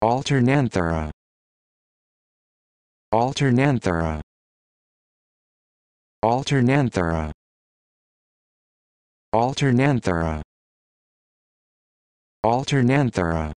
Alternanthera Alternanthera Alternanthera Alternanthera Alternanthera